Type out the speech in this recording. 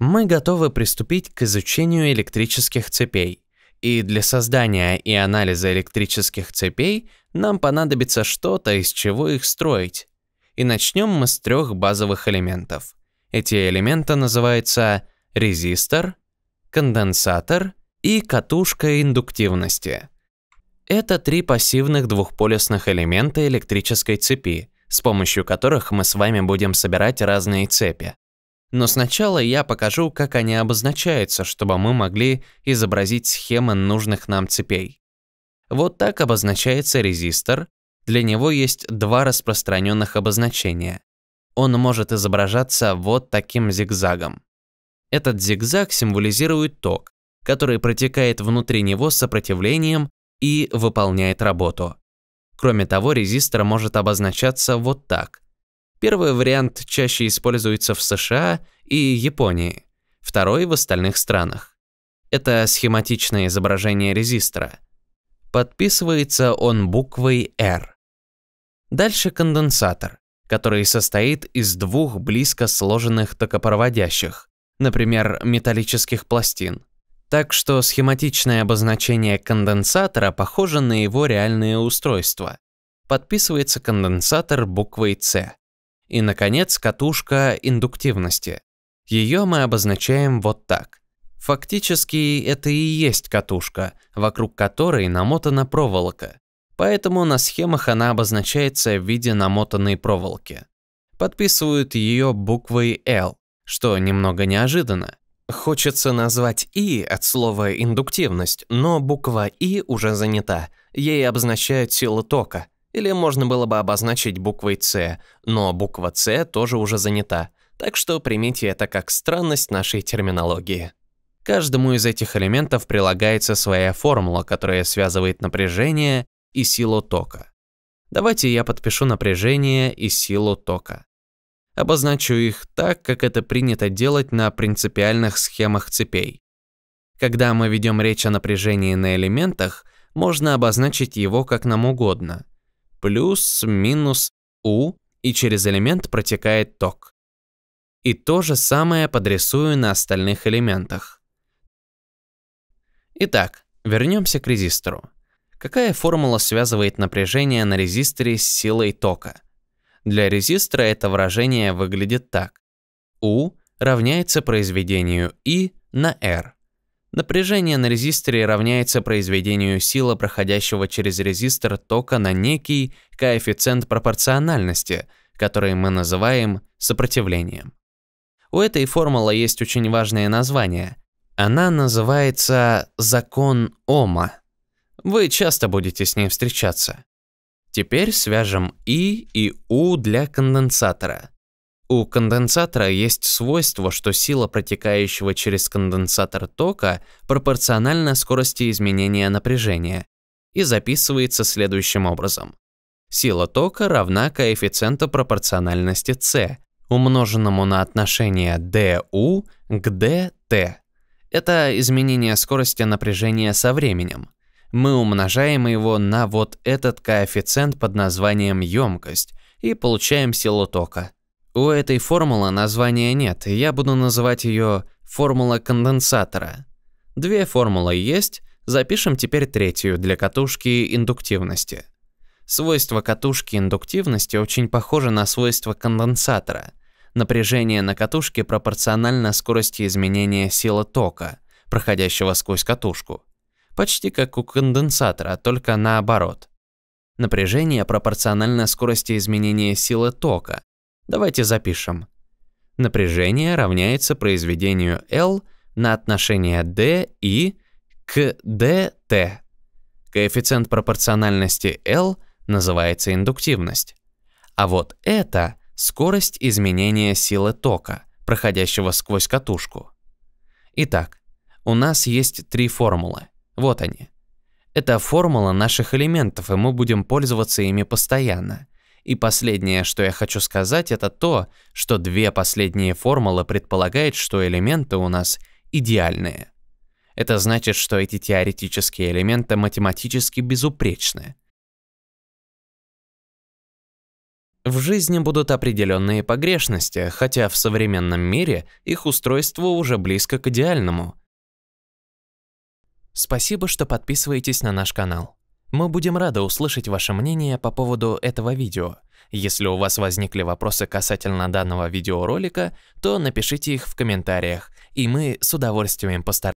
Мы готовы приступить к изучению электрических цепей. И для создания и анализа электрических цепей нам понадобится что-то, из чего их строить. И начнем мы с трех базовых элементов. Эти элементы называются резистор, конденсатор и катушка индуктивности. Это три пассивных двухполюсных элемента электрической цепи, с помощью которых мы с вами будем собирать разные цепи. Но сначала я покажу, как они обозначаются, чтобы мы могли изобразить схемы нужных нам цепей. Вот так обозначается резистор. Для него есть два распространенных обозначения. Он может изображаться вот таким зигзагом. Этот зигзаг символизирует ток, который протекает внутри него сопротивлением и выполняет работу. Кроме того, резистор может обозначаться вот так – Первый вариант чаще используется в США и Японии, второй в остальных странах. Это схематичное изображение резистора. Подписывается он буквой R. Дальше конденсатор, который состоит из двух близко сложенных токопроводящих, например, металлических пластин. Так что схематичное обозначение конденсатора похоже на его реальное устройство. Подписывается конденсатор буквой C. И, наконец, катушка индуктивности. Ее мы обозначаем вот так. Фактически это и есть катушка, вокруг которой намотана проволока. Поэтому на схемах она обозначается в виде намотанной проволоки. Подписывают ее буквой L, что немного неожиданно. Хочется назвать «и» от слова «индуктивность», но буква «и» уже занята. Ей обозначают силу тока – или можно было бы обозначить буквой «С», но буква «С» тоже уже занята, так что примите это как странность нашей терминологии. Каждому из этих элементов прилагается своя формула, которая связывает напряжение и силу тока. Давайте я подпишу напряжение и силу тока. Обозначу их так, как это принято делать на принципиальных схемах цепей. Когда мы ведем речь о напряжении на элементах, можно обозначить его как нам угодно плюс, минус, U, и через элемент протекает ток. И то же самое подрисую на остальных элементах. Итак, вернемся к резистору. Какая формула связывает напряжение на резисторе с силой тока? Для резистора это выражение выглядит так. U равняется произведению I на R. Напряжение на резисторе равняется произведению силы, проходящего через резистор тока на некий коэффициент пропорциональности, который мы называем сопротивлением. У этой формулы есть очень важное название. Она называется закон Ома. Вы часто будете с ней встречаться. Теперь свяжем И и У для конденсатора. У конденсатора есть свойство, что сила протекающего через конденсатор тока пропорциональна скорости изменения напряжения и записывается следующим образом. Сила тока равна коэффициенту пропорциональности C, умноженному на отношение du к dt. Это изменение скорости напряжения со временем. Мы умножаем его на вот этот коэффициент под названием емкость и получаем силу тока – у этой формулы названия нет, я буду называть ее формула конденсатора. Две формулы есть, запишем теперь третью для катушки индуктивности. Свойство катушки индуктивности очень похоже на свойство конденсатора. Напряжение на катушке пропорционально скорости изменения силы тока, проходящего сквозь катушку. Почти как у конденсатора, только наоборот. Напряжение пропорционально скорости изменения силы тока, Давайте запишем. Напряжение равняется произведению L на отношение d и к DT. Коэффициент пропорциональности L называется индуктивность. А вот это скорость изменения силы тока, проходящего сквозь катушку. Итак, у нас есть три формулы. Вот они. Это формула наших элементов, и мы будем пользоваться ими постоянно. И последнее, что я хочу сказать, это то, что две последние формулы предполагают, что элементы у нас идеальные. Это значит, что эти теоретические элементы математически безупречны. В жизни будут определенные погрешности, хотя в современном мире их устройство уже близко к идеальному. Спасибо, что подписываетесь на наш канал. Мы будем рады услышать ваше мнение по поводу этого видео. Если у вас возникли вопросы касательно данного видеоролика, то напишите их в комментариях, и мы с удовольствием постараемся.